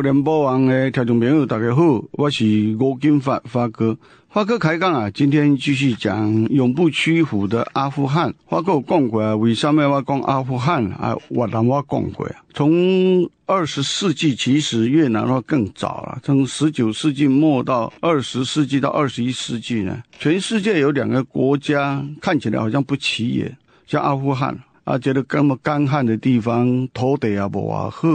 联播网的听众朋友，大家好，我是吴金发发哥。发哥开讲啊，今天继续讲永不屈服的阿富汗。发哥讲过啊，为什么我讲阿富汗啊？越南我讲过啊，从二十世纪其实越南话更早了，从十九世纪末到二十世纪到二十一世纪呢。全世界有两个国家看起来好像不起眼，像阿富汗啊，觉得这么干旱的地方，土地也不啊好。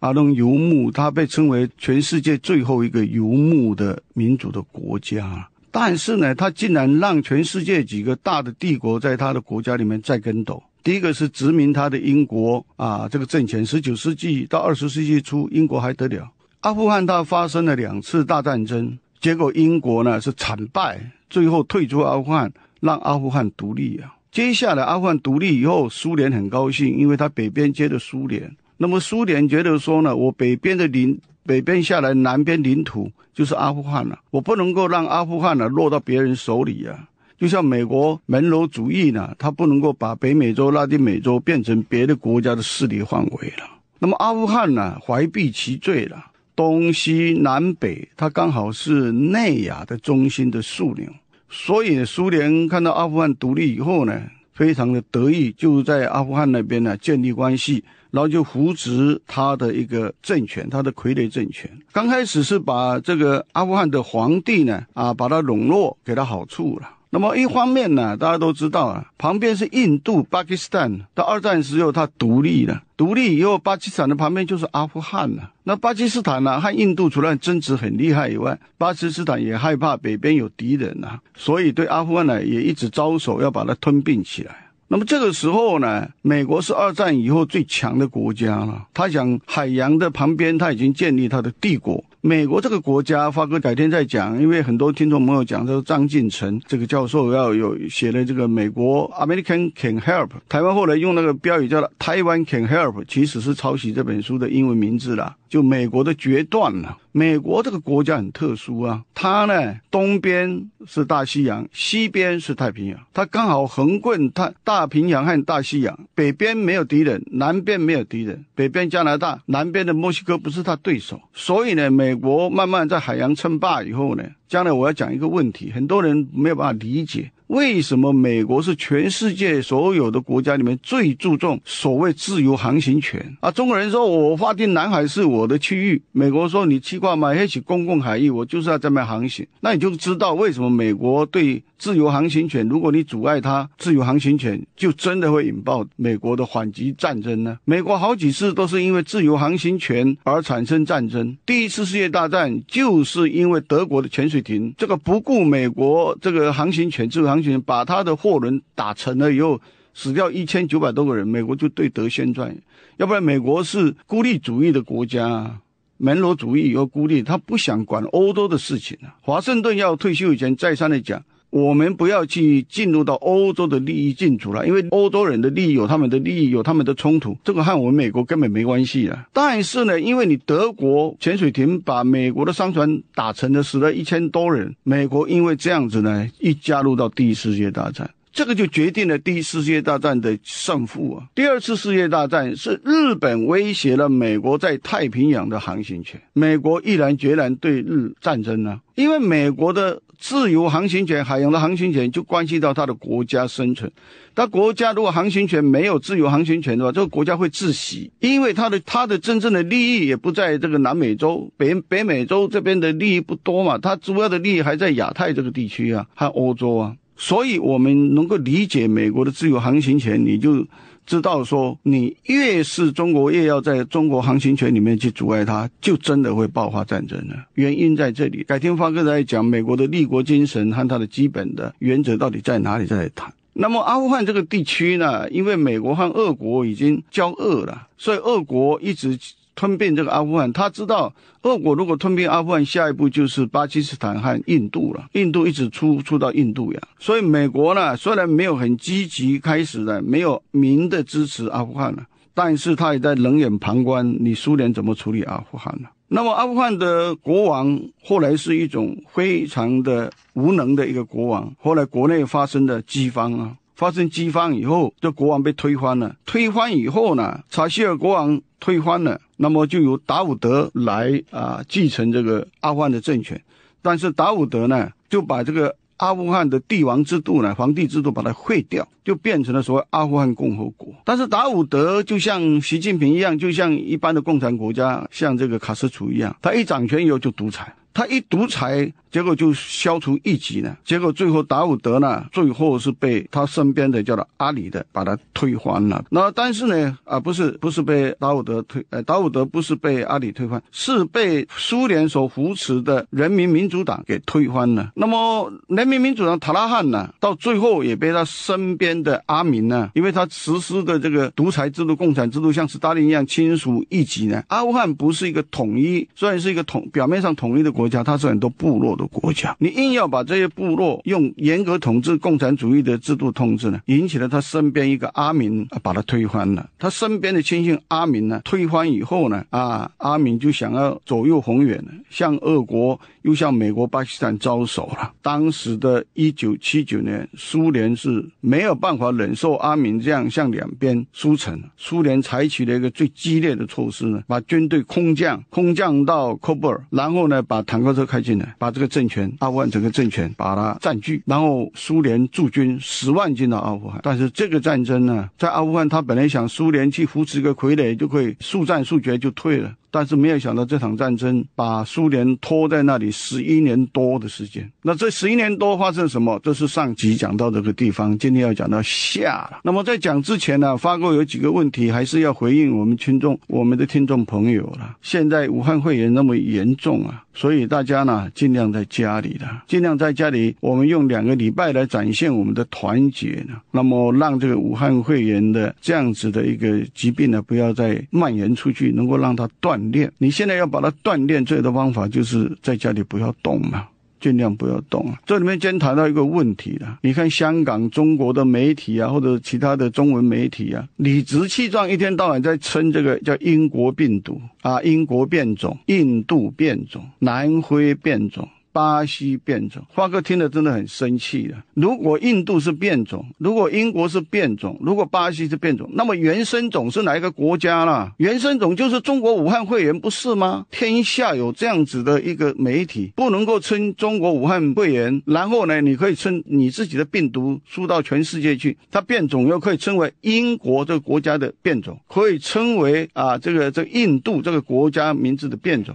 阿东游牧，它被称为全世界最后一个游牧的民族的国家。但是呢，它竟然让全世界几个大的帝国在它的国家里面在跟斗。第一个是殖民它的英国啊，这个政权十九世纪到二十世纪初，英国还得了。阿富汗它发生了两次大战争，结果英国呢是惨败，最后退出阿富汗，让阿富汗独立啊。接下来阿富汗独立以后，苏联很高兴，因为它北边接的苏联。那么苏联觉得说呢，我北边的领北边下来，南边领土就是阿富汗了，我不能够让阿富汗呢落到别人手里呀。就像美国门罗主义呢，它不能够把北美洲、拉丁美洲变成别的国家的势力范围了。那么阿富汗呢，怀璧其罪了，东西南北它刚好是内亚的中心的枢纽，所以苏联看到阿富汗独立以后呢。非常的得意，就在阿富汗那边呢建立关系，然后就扶植他的一个政权，他的傀儡政权。刚开始是把这个阿富汗的皇帝呢，啊，把他笼络，给他好处了。那么一方面呢，大家都知道啊，旁边是印度、巴基斯坦。到二战时候，它独立了。独立以后，巴基斯坦的旁边就是阿富汗了。那巴基斯坦呢，和印度除了争执很厉害以外，巴基斯坦也害怕北边有敌人啊，所以对阿富汗呢也一直招手，要把它吞并起来。那么这个时候呢，美国是二战以后最强的国家了，他想海洋的旁边，他已经建立他的帝国。美国这个国家，发哥改天再讲。因为很多听众朋友讲说，张晋成这个教授要有写了这个《美国 American Can Help》，台湾后来用那个标语叫“台湾 Can Help”，其实是抄袭这本书的英文名字了。就美国的决断了。美国这个国家很特殊啊，它呢东边是大西洋，西边是太平洋，它刚好横贯它大平洋和大西洋。北边没有敌人，南边没有敌人。北边加拿大，南边的墨西哥不是它对手。所以呢，美国慢慢在海洋称霸以后呢，将来我要讲一个问题，很多人没有办法理解。为什么美国是全世界所有的国家里面最注重所谓自由航行权啊？中国人说我划定南海是我的区域，美国说你去挂满黑公共海域，我就是要这么航行。那你就知道为什么美国对自由航行权，如果你阻碍它自由航行权，就真的会引爆美国的反击战争呢？美国好几次都是因为自由航行权而产生战争。第一次世界大战就是因为德国的潜水艇这个不顾美国这个航行权自由航。把他的货轮打沉了以后，死掉一千九百多个人，美国就对德宣战。要不然，美国是孤立主义的国家，门罗主义有孤立，他不想管欧洲的事情。华盛顿要退休以前，再三的讲。我们不要去进入到欧洲的利益进逐了，因为欧洲人的利益有他们的利益，有他们的冲突，这个和我们美国根本没关系啊。但是呢，因为你德国潜水艇把美国的商船打沉了，死了一千多人，美国因为这样子呢，一加入到第一次世界大战，这个就决定了第一次世界大战的胜负啊。第二次世界大战是日本威胁了美国在太平洋的航行权，美国毅然决然对日战争呢，因为美国的。自由航行权，海洋的航行权就关系到它的国家生存。它国家如果航行权没有自由航行权的话，这个国家会窒息，因为它的它的真正的利益也不在这个南美洲、北北美洲这边的利益不多嘛，它主要的利益还在亚太这个地区啊，还欧洲啊。所以我们能够理解美国的自由航行权，你就。知道说，你越是中国，越要在中国航行权里面去阻碍它，就真的会爆发战争了。原因在这里。改天发哥再讲美国的立国精神和它的基本的原则到底在哪里，再来谈。那么阿富汗这个地区呢，因为美国和俄国已经交恶了，所以俄国一直。吞并这个阿富汗，他知道俄国如果吞并阿富汗，下一步就是巴基斯坦和印度了。印度一直出出到印度洋，所以美国呢，虽然没有很积极开始的，没有明的支持阿富汗了，但是他也在冷眼旁观。你苏联怎么处理阿富汗呢？那么阿富汗的国王后来是一种非常的无能的一个国王，后来国内发生了饥荒啊，发生饥荒以后，这国王被推翻了。推翻以后呢，查希尔国王推翻了。那么就由达伍德来啊继承这个阿富汗的政权，但是达伍德呢就把这个阿富汗的帝王制度呢，皇帝制度把它废掉，就变成了所谓阿富汗共和国。但是达伍德就像习近平一样，就像一般的共产国家，像这个卡斯楚一样，他一掌权以后就独裁，他一独裁。结果就消除一级呢，结果最后达伍德呢，最后是被他身边的叫做阿里的把他推翻了。那但是呢，啊不是不是被达伍德推，呃达伍德不是被阿里推翻，是被苏联所扶持的人民民主党给推翻了。那么人民民主党塔拉汉呢，到最后也被他身边的阿明呢，因为他实施的这个独裁制度、共产制度，像斯大林一样清除一级呢。阿富汗不是一个统一，虽然是一个统表面上统一的国家，它是很多部落。的国家，你硬要把这些部落用严格统治共产主义的制度统治呢，引起了他身边一个阿明把他推翻了。他身边的亲信阿明呢，推翻以后呢，啊，阿明就想要左右逢源，向俄国又向美国、巴基斯坦招手了。当时的一九七九年，苏联是没有办法忍受阿明这样向两边输成，苏联采取了一个最激烈的措施呢，把军队空降，空降到库布尔，然后呢，把坦克车开进来，把这个。政权，阿富汗整个政权把它占据，然后苏联驻军十万进到阿富汗，但是这个战争呢，在阿富汗他本来想苏联去扶持个傀儡就可以速战速决就退了。但是没有想到这场战争把苏联拖在那里十一年多的时间。那这十一年多发生什么？这是上集讲到这个地方，今天要讲到下了。那么在讲之前呢，发哥有几个问题，还是要回应我们听众、我们的听众朋友了。现在武汉肺炎那么严重啊，所以大家呢尽量在家里了，尽量在家里。我们用两个礼拜来展现我们的团结呢，那么让这个武汉肺炎的这样子的一个疾病呢，不要再蔓延出去，能够让它断。练你现在要把它锻炼，最好的方法就是在家里不要动嘛，尽量不要动。这里面先谈到一个问题了，你看香港中国的媒体啊，或者其他的中文媒体啊，理直气壮一天到晚在称这个叫英国病毒啊，英国变种、印度变种、南非变种。巴西变种，花哥听了真的很生气了。如果印度是变种，如果英国是变种，如果巴西是变种，那么原生种是哪一个国家啦？原生种就是中国武汉肺炎，不是吗？天下有这样子的一个媒体，不能够称中国武汉肺炎，然后呢，你可以称你自己的病毒输到全世界去，它变种又可以称为英国这个国家的变种，可以称为啊这个这印度这个国家名字的变种。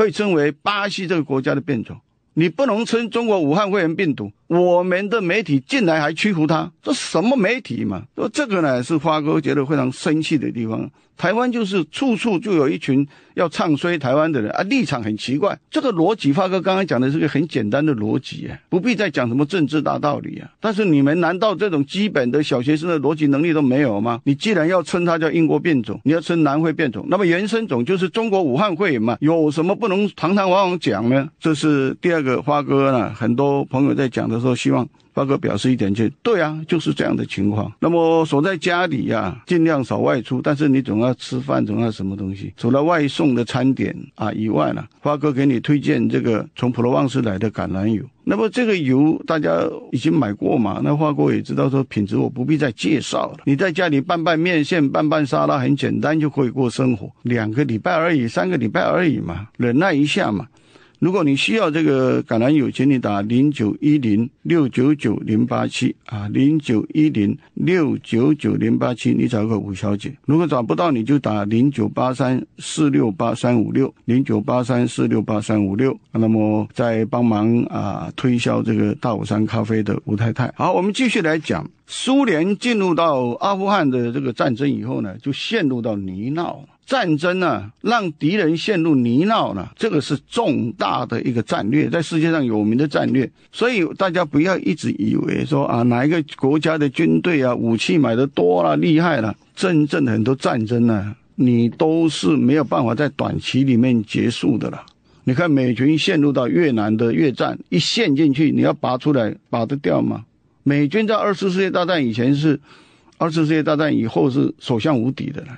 被称为巴西这个国家的变种，你不能称中国武汉肺炎病毒。我们的媒体竟然还屈服他，这什么媒体嘛？说这个呢是花哥觉得非常生气的地方。台湾就是处处就有一群要唱衰台湾的人啊，立场很奇怪。这个逻辑，花哥刚刚讲的是个很简单的逻辑，不必再讲什么政治大道理啊。但是你们难道这种基本的小学生的逻辑能力都没有吗？你既然要称他叫英国变种，你要称南汇变种，那么原生种就是中国武汉会嘛？有什么不能堂堂往往讲呢？这是第二个花哥呢，很多朋友在讲的。说希望发哥表示一点就对啊，就是这样的情况。那么锁在家里呀，尽量少外出，但是你总要吃饭，总要什么东西。除了外送的餐点啊以外呢，发哥给你推荐这个从普罗旺斯来的橄榄油。那么这个油大家已经买过嘛？那发哥也知道，说品质我不必再介绍了。你在家里拌拌面线，拌拌沙拉，很简单就可以过生活。两个礼拜而已，三个礼拜而已嘛，忍耐一下嘛。如果你需要这个橄榄油，请你打零九一零六九九零八七啊，零九一零六九九零八七，你找一个吴小姐。如果找不到，你就打零九八三四六八三五六，零九八三四六八三五六。那么在帮忙啊推销这个大武山咖啡的吴太太。好，我们继续来讲，苏联进入到阿富汗的这个战争以后呢，就陷入到泥淖。战争呢，让敌人陷入泥淖了，这个是重大的一个战略，在世界上有名的战略。所以大家不要一直以为说啊，哪一个国家的军队啊，武器买的多了，厉害了。真正的很多战争呢，你都是没有办法在短期里面结束的了。你看美军陷入到越南的越战，一陷进去，你要拔出来，拔得掉吗？美军在二次世界大战以前是，二次世界大战以后是所向无敌的了，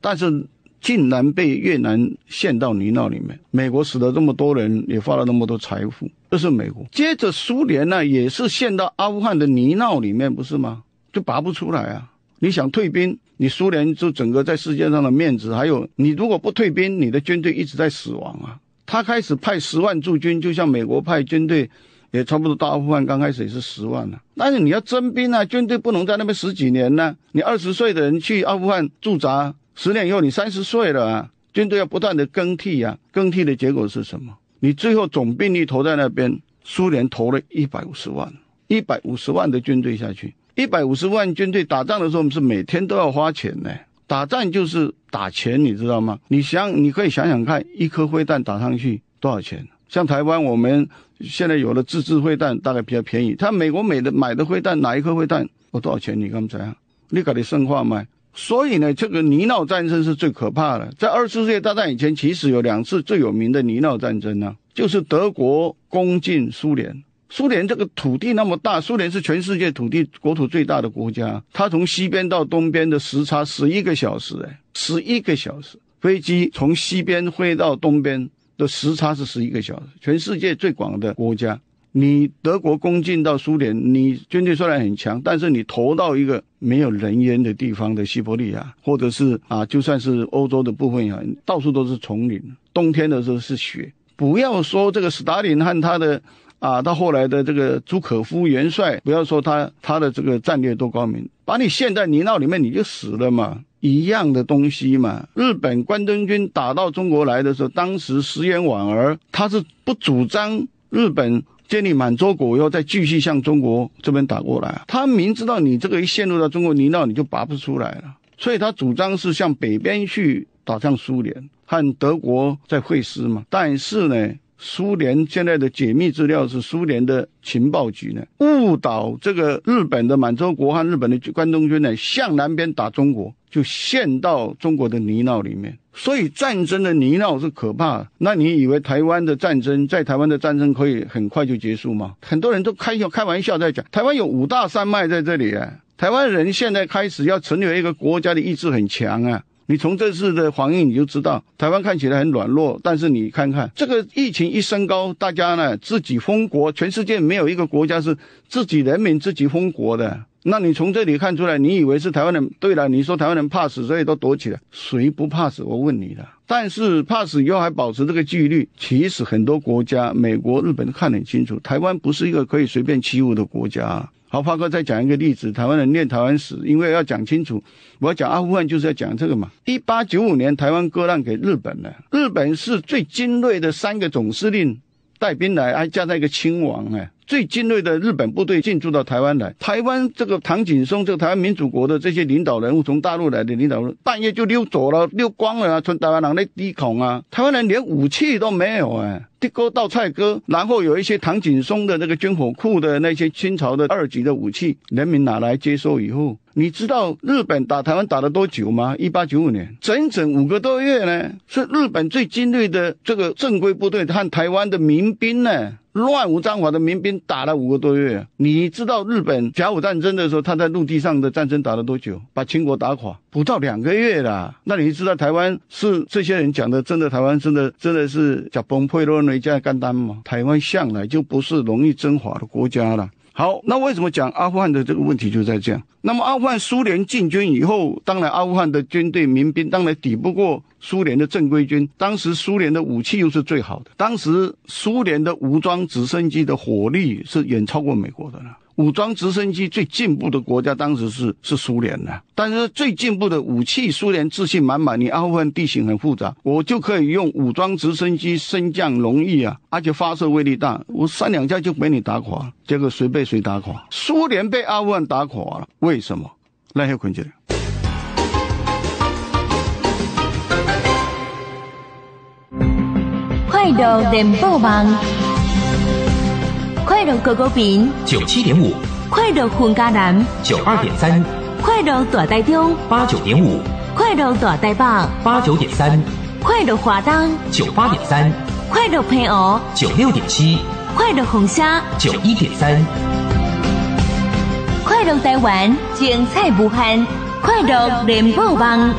但是。竟然被越南陷到泥淖里面，美国死了这么多人，也花了那么多财富，这是美国。接着苏联呢，也是陷到阿富汗的泥淖里面，不是吗？就拔不出来啊！你想退兵，你苏联就整个在世界上的面子，还有你如果不退兵，你的军队一直在死亡啊。他开始派十万驻军，就像美国派军队，也差不多。大阿富汗刚开始也是十万啊，但是你要征兵啊，军队不能在那边十几年呢。你二十岁的人去阿富汗驻扎。十年以后，你三十岁了啊！军队要不断的更替啊，更替的结果是什么？你最后总兵力投在那边，苏联投了一百五十万，一百五十万的军队下去，一百五十万军队打仗的时候，我们是每天都要花钱的。打仗就是打钱，你知道吗？你想，你可以想想看，一颗灰弹打上去多少钱？像台湾，我们现在有了自制灰弹，大概比较便宜。他美国买的买的灰弹，哪一颗灰弹哦、多少钱？你刚才，你搞的生化吗？所以呢，这个泥淖战争是最可怕的。在二次世界大战以前，其实有两次最有名的泥淖战争呢，就是德国攻进苏联。苏联这个土地那么大，苏联是全世界土地国土最大的国家。它从西边到东边的时差十一个小时，哎，十一个小时，飞机从西边飞到东边的时差是十一个小时，全世界最广的国家。你德国攻进到苏联，你军队虽然很强，但是你投到一个没有人烟的地方的西伯利亚，或者是啊，就算是欧洲的部分呀，到处都是丛林，冬天的时候是雪。不要说这个斯大林和他的啊，到后来的这个朱可夫元帅，不要说他他的这个战略多高明，把你陷在泥淖里面，你就死了嘛，一样的东西嘛。日本关东军打到中国来的时候，当时石原莞尔他是不主张日本。建立满洲国以后，再继续向中国这边打过来他明知道你这个一陷入到中国泥淖，你就拔不出来了，所以他主张是向北边去打向苏联和德国在会师嘛。但是呢。苏联现在的解密资料是苏联的情报局呢，误导这个日本的满洲国和日本的关东军呢，向南边打中国，就陷到中国的泥淖里面。所以战争的泥淖是可怕。那你以为台湾的战争在台湾的战争可以很快就结束吗？很多人都开开玩笑在讲，台湾有五大山脉在这里啊，台湾人现在开始要成立一个国家的意志很强啊。你从这次的防疫你就知道，台湾看起来很软弱，但是你看看这个疫情一升高，大家呢自己封国，全世界没有一个国家是自己人民自己封国的。那你从这里看出来，你以为是台湾人？对了，你说台湾人怕死，所以都躲起来。谁不怕死？我问你的。但是怕死以后还保持这个纪律，其实很多国家，美国、日本都看得很清楚，台湾不是一个可以随便欺侮的国家。好，发哥再讲一个例子，台湾人念台湾史，因为要讲清楚，我要讲阿富汗就是要讲这个嘛。一八九五年，台湾割让给日本了，日本是最精锐的三个总司令带兵来，还加上一个亲王哎。最精锐的日本部队进驻到台湾来，台湾这个唐景松，这个台湾民主国的这些领导人物，从大陆来的领导人半夜就溜走了，溜光了啊！从台湾人那低孔啊，台湾人连武器都没有哎，地哥稻菜割，然后有一些唐景松的那个军火库的那些清朝的二级的武器，人民拿来接收？以后你知道日本打台湾打了多久吗？一八九五年，整整五个多月呢，是日本最精锐的这个正规部队和台湾的民兵呢。乱无章法的民兵打了五个多月，你知道日本甲午战争的时候，他在陆地上的战争打了多久？把秦国打垮不到两个月啦。那你知道台湾是这些人讲的真的？台湾真的真的是叫崩溃了？那一家干单吗？台湾向来就不是容易征伐的国家了。好，那为什么讲阿富汗的这个问题就在这样？那么阿富汗苏联进军以后，当然阿富汗的军队民兵当然抵不过苏联的正规军。当时苏联的武器又是最好的，当时苏联的武装直升机的火力是远超过美国的了。武装直升机最进步的国家，当时是是苏联的。但是最进步的武器，苏联自信满满。你阿富汗地形很复杂，我就可以用武装直升机升降容易啊，而且发射威力大，我三两下就被你打垮。结果谁被谁打垮？苏联被阿富汗打垮了。为什么？那些困境。快欢迎到点播网。快乐狗狗饼九七点五，快乐酷加男九二点三，快乐大袋中八九点五，快乐大袋棒八九点三，快乐华当，九八点三，快乐配偶九六点七，快乐红虾九一点三，快乐台湾精彩不限，快乐联播网。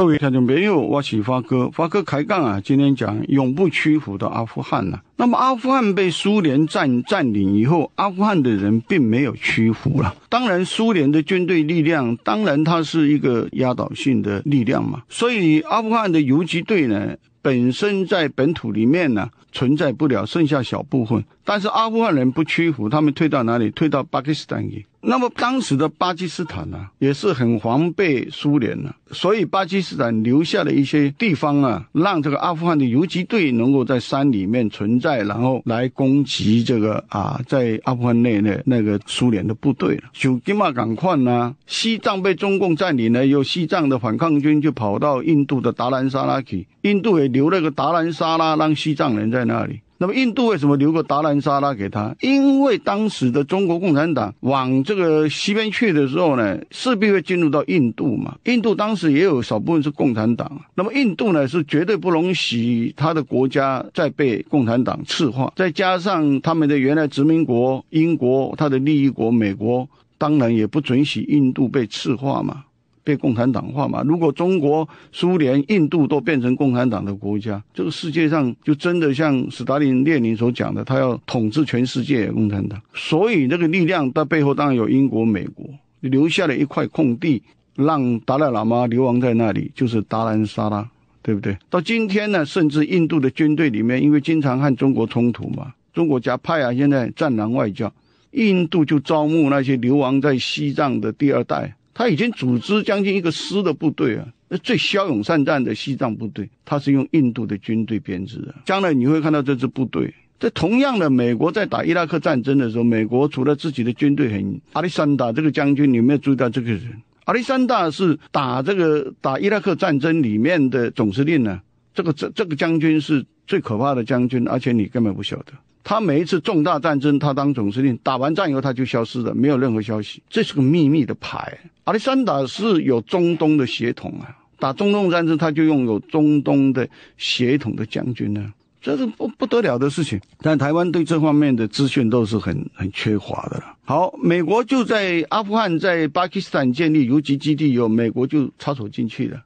周围他就没有挖起发哥，发哥开杠啊！今天讲永不屈服的阿富汗呢。那么阿富汗被苏联占占领以后，阿富汗的人并没有屈服了。当然，苏联的军队力量，当然它是一个压倒性的力量嘛。所以阿富汗的游击队呢，本身在本土里面呢存在不了，剩下小部分。但是阿富汗人不屈服，他们退到哪里？退到巴基斯坦去。那么当时的巴基斯坦呢，也是很防备苏联了，所以巴基斯坦留下了一些地方啊，让这个阿富汗的游击队能够在山里面存在，然后来攻击这个啊，在阿富汗内的那个苏联的部队了。有金马港矿呢，西藏被中共占领了，有西藏的反抗军就跑到印度的达兰萨拉去，印度也留了个达兰萨拉让西藏人在那里。那么印度为什么留个达兰萨拉给他？因为当时的中国共产党往这个西边去的时候呢，势必会进入到印度嘛。印度当时也有少部分是共产党。那么印度呢，是绝对不容许他的国家再被共产党赤化。再加上他们的原来殖民国英国，他的利益国美国，当然也不准许印度被赤化嘛。被共产党化嘛？如果中国、苏联、印度都变成共产党的国家，这个世界上就真的像斯大林、列宁所讲的，他要统治全世界共产党。所以那个力量在背后当然有英国、美国留下了一块空地，让达赖喇嘛流亡在那里，就是达兰萨拉，对不对？到今天呢，甚至印度的军队里面，因为经常和中国冲突嘛，中国加派啊，现在战狼外交，印度就招募那些流亡在西藏的第二代。他已经组织将近一个师的部队啊，最骁勇善战的西藏部队，他是用印度的军队编制的。将来你会看到这支部队。在同样的，美国在打伊拉克战争的时候，美国除了自己的军队，很阿里山达这个将军，你没有注意到这个人。阿里山达是打这个打伊拉克战争里面的总司令呢。这个这这个将军是最可怕的将军，而且你根本不晓得。他每一次重大战争，他当总司令，打完战后他就消失了，没有任何消息，这是个秘密的牌。阿里山大是有中东的血统啊，打中东战争他就拥有中东的血统的将军呢，这是不不得了的事情。但台湾对这方面的资讯都是很很缺乏的了。好，美国就在阿富汗、在巴基斯坦建立游击基地以后，美国就插手进去了，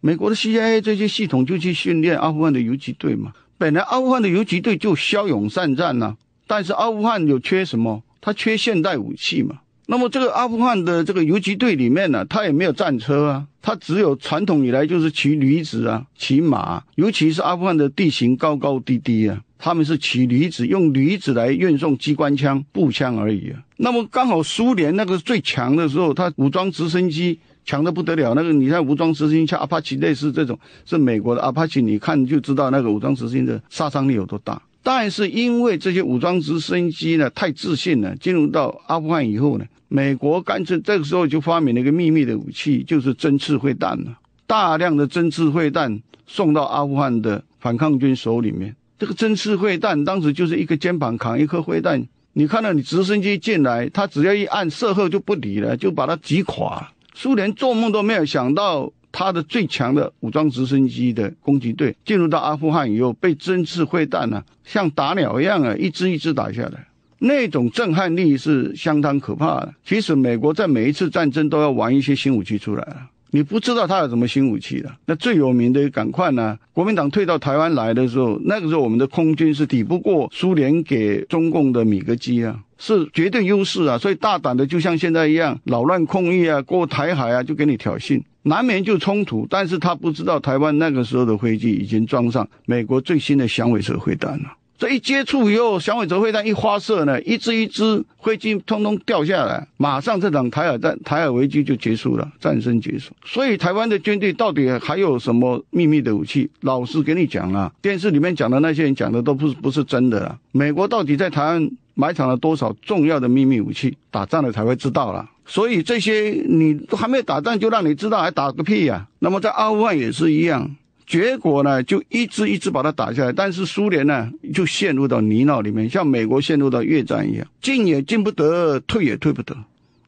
美国的 CIA 这些系统就去训练阿富汗的游击队嘛。本来阿富汗的游击队就骁勇善战呢，但是阿富汗有缺什么？他缺现代武器嘛。那么这个阿富汗的这个游击队里面呢，他也没有战车啊，他只有传统以来就是骑驴子啊，骑马。尤其是阿富汗的地形高高低低啊，他们是骑驴子，用驴子来运送机关枪、步枪而已。啊。那么刚好苏联那个最强的时候，他武装直升机。强的不得了！那个你在武装直升机阿帕奇类似这种是美国的阿帕奇，你看就知道那个武装直升机的杀伤力有多大。但是因为这些武装直升机呢太自信了，进入到阿富汗以后呢，美国干脆这个时候就发明了一个秘密的武器，就是针刺会弹了。大量的针刺会弹送到阿富汗的反抗军手里面。这个针刺会弹当时就是一个肩膀扛一颗会弹，你看到你直升机进来，他只要一按射后就不理了，就把它击垮。苏联做梦都没有想到，他的最强的武装直升机的攻击队进入到阿富汗以后，被针刺会弹呢，像打鸟一样啊，一只一只打下来，那种震撼力是相当可怕的。其实，美国在每一次战争都要玩一些新武器出来了。你不知道他有什么新武器的，那最有名的赶快呢？国民党退到台湾来的时候，那个时候我们的空军是抵不过苏联给中共的米格机啊，是绝对优势啊，所以大胆的就像现在一样扰乱空域啊，过台海啊就给你挑衅，难免就冲突。但是他不知道台湾那个时候的飞机已经装上美国最新的响尾蛇飞弹了。这一接触以后，响尾蛇飞弹一发射呢，一支一支飞机通通掉下来，马上这场台海战台海危机就结束了，战争结束。所以台湾的军队到底还有什么秘密的武器？老实给你讲啊，电视里面讲的那些人讲的都不是不是真的。美国到底在台湾埋藏了多少重要的秘密武器？打仗了才会知道了。所以这些你都还没打仗就让你知道，还打个屁啊！那么在阿富汗也是一样。结果呢，就一支一支把它打下来。但是苏联呢，就陷入到泥淖里面，像美国陷入到越战一样，进也进不得，退也退不得。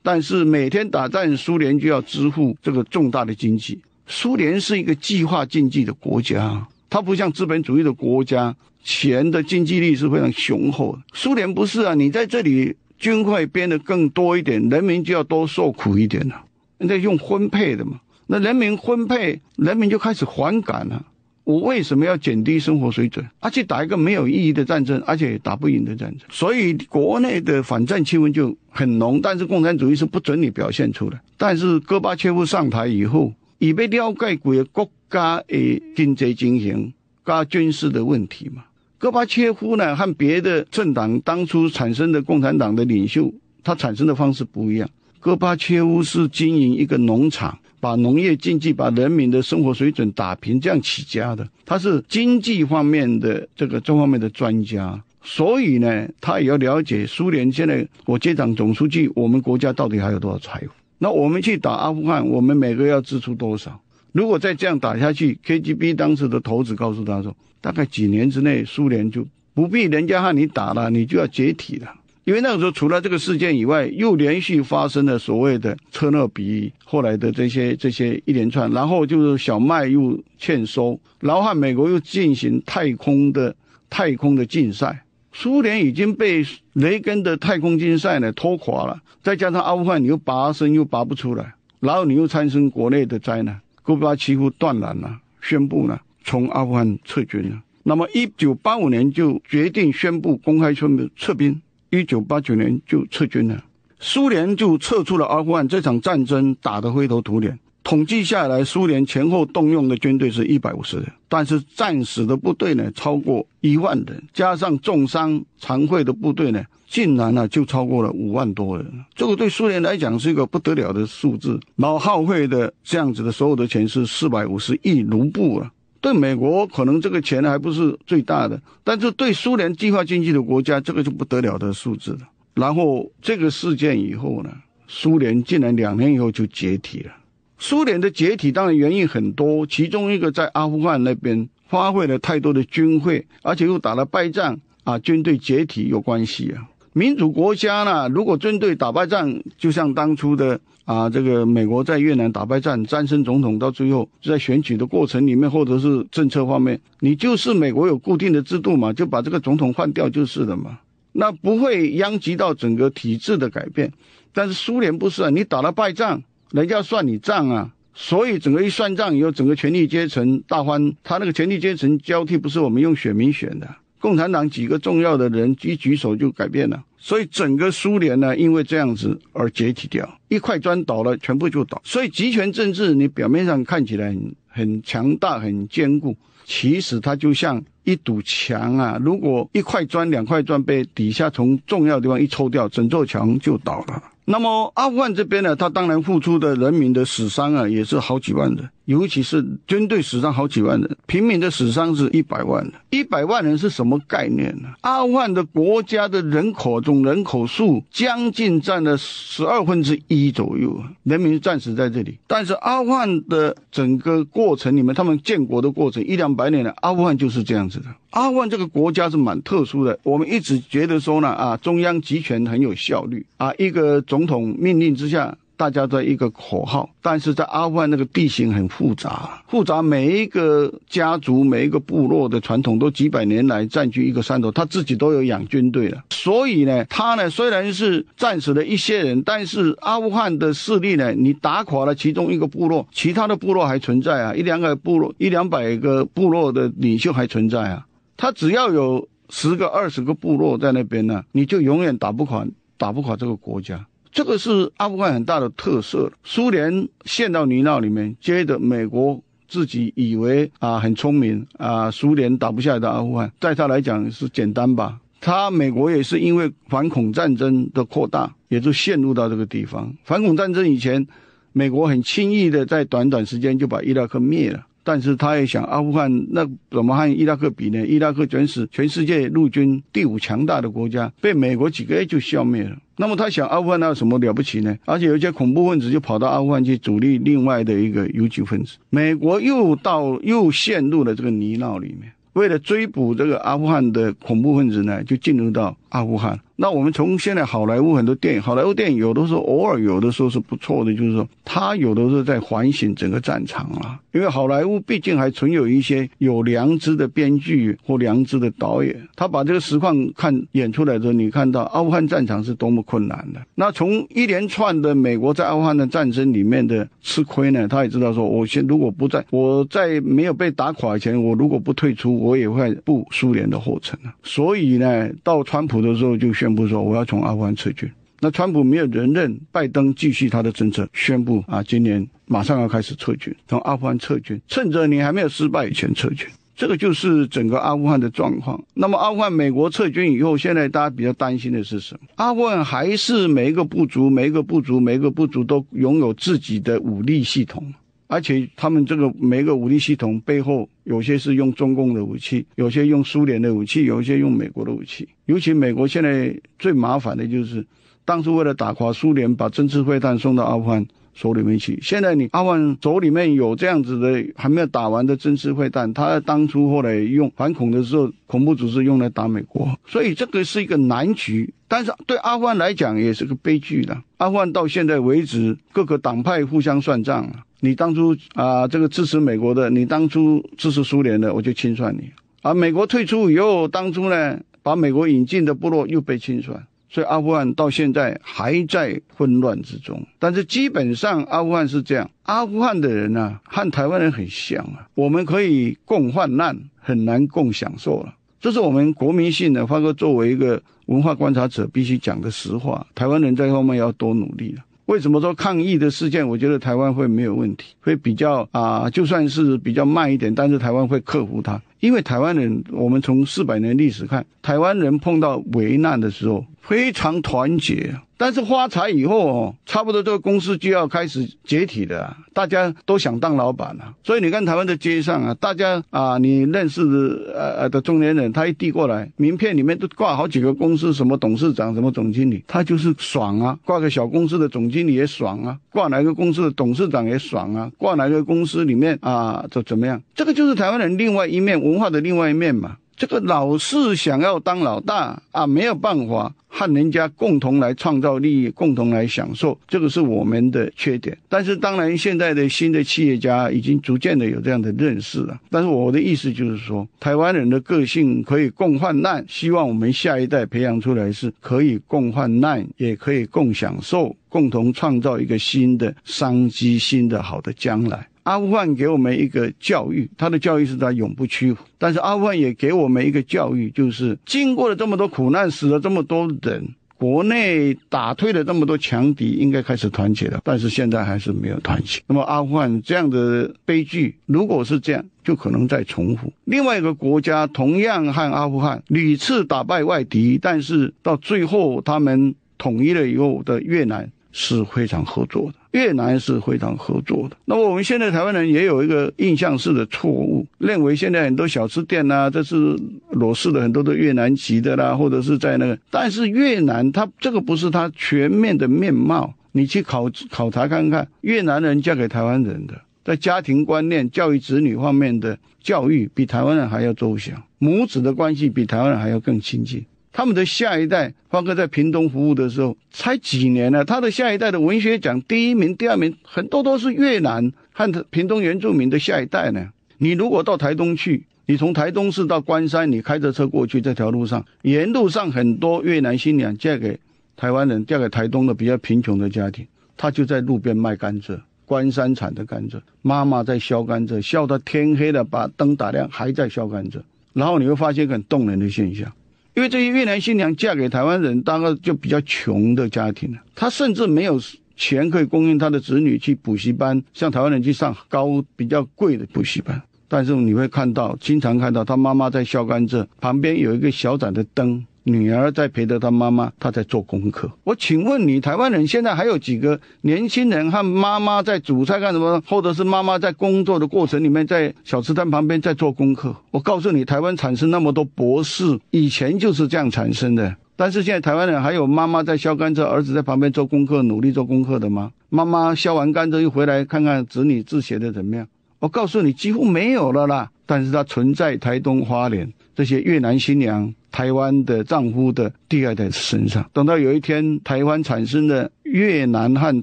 但是每天打仗，苏联就要支付这个重大的经济。苏联是一个计划经济的国家，它不像资本主义的国家，钱的经济力是非常雄厚。的。苏联不是啊，你在这里军费编的更多一点，人民就要多受苦一点了。人家用分配的嘛。那人民分配，人民就开始反感了。我为什么要减低生活水准，而且打一个没有意义的战争，而且打不赢的战争？所以国内的反战气氛就很浓。但是共产主义是不准你表现出来。但是戈巴切夫上台以后，已被吊盖鬼，国家的经济经营加军事的问题嘛，戈巴切夫呢和别的政党当初产生的共产党的领袖，他产生的方式不一样。戈巴切夫是经营一个农场。把农业经济、把人民的生活水准打平，这样起家的，他是经济方面的这个这方面的专家，所以呢，他也要了解苏联现在我接掌总书记，我们国家到底还有多少财富？那我们去打阿富汗，我们每个月要支出多少？如果再这样打下去，KGB 当时的头子告诉他说，大概几年之内，苏联就不必人家和你打了，你就要解体了。因为那个时候，除了这个事件以外，又连续发生了所谓的车诺比，后来的这些这些一连串，然后就是小麦又欠收，然后和美国又进行太空的太空的竞赛，苏联已经被雷根的太空竞赛呢拖垮了，再加上阿富汗你又拔身又拔不出来，然后你又产生国内的灾难，戈巴契夫断然了，宣布呢从阿富汗撤军了，那么一九八五年就决定宣布公开撤撤兵。一九八九年就撤军了，苏联就撤出了阿富汗，这场战争打得灰头土脸。统计下来，苏联前后动用的军队是一百五十人，但是战死的部队呢超过一万人，加上重伤残废的部队呢，竟然呢就超过了五万多人。这个对苏联来讲是一个不得了的数字，老耗费的这样子的所有的钱是四百五十亿卢布啊。对美国可能这个钱还不是最大的，但是对苏联计划经济的国家，这个就不得了的数字了。然后这个事件以后呢，苏联竟然两年以后就解体了。苏联的解体当然原因很多，其中一个在阿富汗那边花费了太多的军费，而且又打了败仗啊，军队解体有关系啊。民主国家呢，如果针对打败仗，就像当初的啊，这个美国在越南打败仗，战胜总统，到最后在选举的过程里面，或者是政策方面，你就是美国有固定的制度嘛，就把这个总统换掉就是了嘛，那不会殃及到整个体制的改变。但是苏联不是啊，你打了败仗，人家算你账啊，所以整个一算账以后，整个权力阶层大翻，他那个权力阶层交替不是我们用选民选的。共产党几个重要的人一举手就改变了，所以整个苏联呢，因为这样子而解体掉。一块砖倒了，全部就倒。所以集权政治，你表面上看起来很很强大、很坚固，其实它就像一堵墙啊。如果一块砖、两块砖被底下从重要地方一抽掉，整座墙就倒了。那么阿富汗这边呢，他当然付出的人民的死伤啊，也是好几万人，尤其是军队死伤好几万人，平民的死伤是一百万，一百万人是什么概念呢？阿富汗的国家的人口总人口数将近占了十二分之一左右啊，人民战死在这里。但是阿富汗的整个过程里面，他们建国的过程一两百年了，阿富汗就是这样子的。阿富汗这个国家是蛮特殊的，我们一直觉得说呢，啊，中央集权很有效率，啊，一个总统命令之下，大家在一个口号。但是在阿富汗那个地形很复杂，复杂每一个家族、每一个部落的传统都几百年来占据一个山头，他自己都有养军队了。所以呢，他呢虽然是战死了一些人，但是阿富汗的势力呢，你打垮了其中一个部落，其他的部落还存在啊，一两个部落，一两百个部落的领袖还存在啊。他只要有十个、二十个部落在那边呢，你就永远打不垮，打不垮这个国家。这个是阿富汗很大的特色。苏联陷到泥淖里面，接着美国自己以为啊很聪明啊，苏联打不下来的阿富汗，在他来讲是简单吧？他美国也是因为反恐战争的扩大，也就陷入到这个地方。反恐战争以前，美国很轻易的在短短时间就把伊拉克灭了。但是他也想阿富汗那怎么和伊拉克比呢？伊拉克全是全世界陆军第五强大的国家，被美国几个月就消灭了。那么他想阿富汗那有什么了不起呢？而且有些恐怖分子就跑到阿富汗去主力另外的一个游击分子。美国又到又陷入了这个泥淖里面，为了追捕这个阿富汗的恐怖分子呢，就进入到。阿富汗，那我们从现在好莱坞很多电影，好莱坞电影有的时候偶尔有的时候是不错的，就是说他有的时候在反省整个战场啊，因为好莱坞毕竟还存有一些有良知的编剧或良知的导演，他把这个实况看演出来的时候，你看到阿富汗战场是多么困难的。那从一连串的美国在阿富汗的战争里面的吃亏呢，他也知道说，我先如果不在我在没有被打垮前，我如果不退出，我也会步苏联的后尘所以呢，到川普。有的时候就宣布说我要从阿富汗撤军，那川普没有人认拜登继续他的政策，宣布啊今年马上要开始撤军从阿富汗撤军，趁着你还没有失败以前撤军，这个就是整个阿富汗的状况。那么阿富汗美国撤军以后，现在大家比较担心的是什么？阿富汗还是每一个部族、每一个部族、每一个部族都拥有自己的武力系统。而且他们这个每个武力系统背后，有些是用中共的武器，有些用苏联的武器，有一些用美国的武器。尤其美国现在最麻烦的就是，当初为了打垮苏联，把政治坏蛋送到阿富汗。手里面去。现在你阿富汗手里面有这样子的还没有打完的真实会弹，他当初后来用反恐的时候，恐怖组织用来打美国，所以这个是一个难局。但是对阿富汗来讲也是个悲剧的。阿富汗到现在为止，各个党派互相算账了。你当初啊，这个支持美国的，你当初支持苏联的，我就清算你。啊，美国退出以后，当初呢把美国引进的部落又被清算。所以阿富汗到现在还在混乱之中，但是基本上阿富汗是这样。阿富汗的人呢，和台湾人很像啊，我们可以共患难，很难共享受了。这是我们国民性的。发哥作为一个文化观察者，必须讲个实话：台湾人在后面要多努力了。为什么说抗议的事件？我觉得台湾会没有问题，会比较啊，就算是比较慢一点，但是台湾会克服它。因为台湾人，我们从四百年历史看，台湾人碰到危难的时候非常团结。但是发财以后哦，差不多这个公司就要开始解体的，大家都想当老板了。所以你看台湾的街上啊，大家啊，你认识的呃呃的中年人，他一递过来名片，里面都挂好几个公司，什么董事长，什么总经理，他就是爽啊，挂个小公司的总经理也爽啊，挂哪个公司的董事长也爽啊，挂哪个公司里面啊，就怎么样。这个就是台湾人另外一面文化的另外一面嘛。这个老是想要当老大啊，没有办法和人家共同来创造利益，共同来享受，这个是我们的缺点。但是当然，现在的新的企业家已经逐渐的有这样的认识了。但是我的意思就是说，台湾人的个性可以共患难，希望我们下一代培养出来是可以共患难，也可以共享受，共同创造一个新的商机，新的好的将来。阿富汗给我们一个教育，他的教育是他永不屈服。但是阿富汗也给我们一个教育，就是经过了这么多苦难，死了这么多人，国内打退了这么多强敌，应该开始团结了，但是现在还是没有团结。那么阿富汗这样的悲剧，如果是这样，就可能在重复。另外一个国家同样和阿富汗屡次打败外敌，但是到最后他们统一了以后的越南。是非常合作的，越南是非常合作的。那么我们现在台湾人也有一个印象式的错误，认为现在很多小吃店呐，这是裸市的，很多的越南籍的啦，或者是在那个。但是越南它这个不是它全面的面貌，你去考考察看看，越南人嫁给台湾人的，在家庭观念、教育子女方面的教育，比台湾人还要周详，母子的关系比台湾人还要更亲近。他们的下一代，方哥在屏东服务的时候，才几年呢？他的下一代的文学奖第一名、第二名，很多都是越南和屏东原住民的下一代呢。你如果到台东去，你从台东市到关山，你开着车过去，这条路上，沿路上很多越南新娘嫁给台湾人，嫁给台东的比较贫穷的家庭，她就在路边卖甘蔗，关山产的甘蔗，妈妈在削甘蔗，削到天黑了，把灯打亮，还在削甘蔗，然后你会发现很动人的现象。因为这些越南新娘嫁给台湾人，大概就比较穷的家庭了。她甚至没有钱可以供应她的子女去补习班，像台湾人去上高比较贵的补习班。但是你会看到，经常看到她妈妈在削甘蔗，旁边有一个小盏的灯。女儿在陪着她妈妈，她在做功课。我请问你，台湾人现在还有几个年轻人和妈妈在煮菜干什么？或者是妈妈在工作的过程里面，在小吃摊旁边在做功课？我告诉你，台湾产生那么多博士，以前就是这样产生的。但是现在台湾人还有妈妈在削甘蔗，儿子在旁边做功课，努力做功课的吗？妈妈削完甘蔗又回来，看看子女字写的怎么样？我告诉你，几乎没有了啦。但是它存在台东花莲。这些越南新娘、台湾的丈夫的第二代身上，等到有一天台湾产生了越南和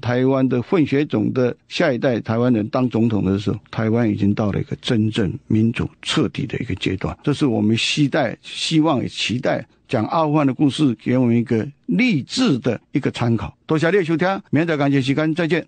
台湾的混血种的下一代台湾人当总统的时候，台湾已经到了一个真正民主、彻底的一个阶段。这是我们期待、希望、期待讲阿富汗的故事，给我们一个励志的一个参考。多谢列收听，明仔感谢收听，再见。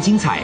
精彩。